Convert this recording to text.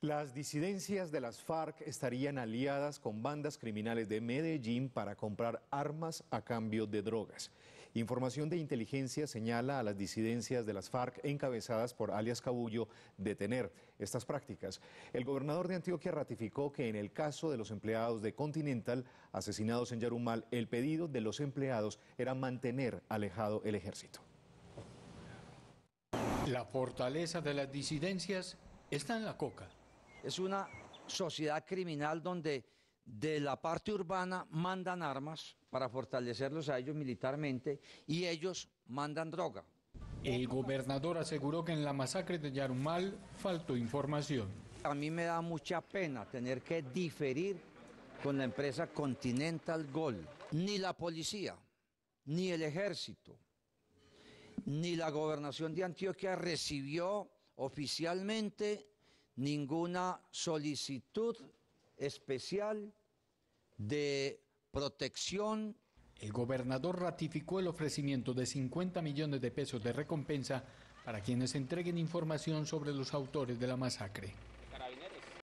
Las disidencias de las FARC estarían aliadas con bandas criminales de Medellín para comprar armas a cambio de drogas. Información de inteligencia señala a las disidencias de las FARC encabezadas por alias Cabullo detener estas prácticas. El gobernador de Antioquia ratificó que en el caso de los empleados de Continental asesinados en Yarumal, el pedido de los empleados era mantener alejado el ejército. La fortaleza de las disidencias está en la coca es una sociedad criminal donde de la parte urbana mandan armas para fortalecerlos a ellos militarmente y ellos mandan droga. El gobernador aseguró que en la masacre de Yarumal faltó información. A mí me da mucha pena tener que diferir con la empresa Continental Gold. Ni la policía, ni el ejército, ni la gobernación de Antioquia recibió oficialmente ninguna solicitud especial de protección. El gobernador ratificó el ofrecimiento de 50 millones de pesos de recompensa para quienes entreguen información sobre los autores de la masacre.